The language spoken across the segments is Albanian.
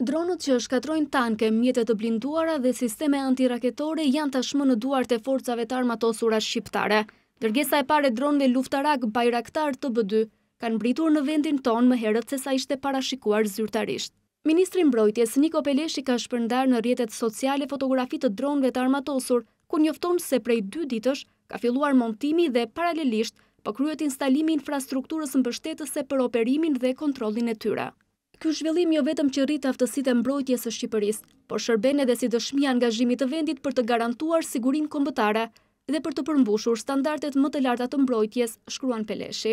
Dronët që katrojnë tanke, mjetet të blinduara dhe sisteme antiraketore janë tashmë në duart e forcave të armatosura shqiptare. Dërgesa e pare dronëve luftarak Bajraktar të bëdy kanë britur në vendin tonë më herët se sa ishte parashikuar zyrtarisht. Ministri mbrojtjes Niko Peleshi ka shpërndar në rjetet sociale fotografit të dronëve të armatosur, ku njofton se prej dy ditësh ka filluar montimi dhe paralelisht për po kryet instalimi infrastrukturës në për operimin dhe kontrolin e tyra. Ky zhvillim jo vetëm që rrit aftësitë e mbrojtjes së Shqipërisë, por shërben edhe si dëshmi angazhimit të vendit për të garantuar sigurinë kombëtare dhe për të përmbushur standardet më të larta të mbrojtjes, shkruan Peleshi.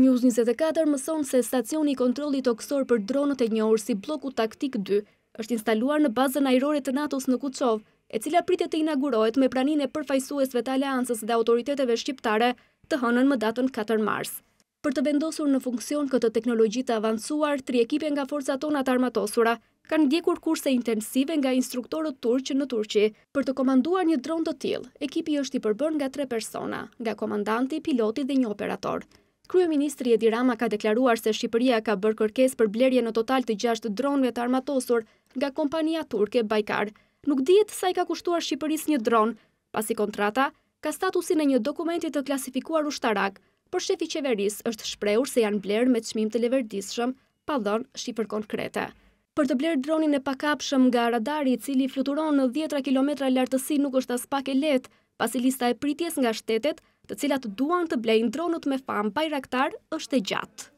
News 24 mëson se stacioni i kontrollit oksor për dronët e njohur si Bloku Taktik 2 është instaluar në bazën ajrore të NATO-s në Kucov, e cila pritet të inaugurohet me praninë e përfaqësuesve të Aleancës dhe autoriteteve shqiptare të hënën më datën 4 mars për të vendosur në funksion këtë teknologjit të avansuar, tri ekipe nga forca tonat armatosura kanë ndjekur kurse intensive nga instruktorët turqë në Turqi. Për të komanduar një dronë të tjil, ekipi është i përbër nga tre persona, nga komandanti, piloti dhe një operator. Kryo Ministri Edi Rama ka deklaruar se Shqipëria ka bërë kërkes për blerje në total të gjashtë dronëve të armatosur nga kompania turke Bajkar. Nuk djetë sa i ka kushtuar Shqipëris një dronë, pasi kontrata ka statusin e një dokumentit të klasifikuar ushtarak, por shefi qeveris është shpreur se janë blerë me qmim të leverdishëm, pa dhonë shqipër konkrete. Për të blerë dronin e pakapshëm nga radari cili fluturon në 10 km lartësi nuk është as pak e letë, pasi lista e pritjes nga shtetet të cilat duan të blejnë dronët me fam pajraktar është e gjatë.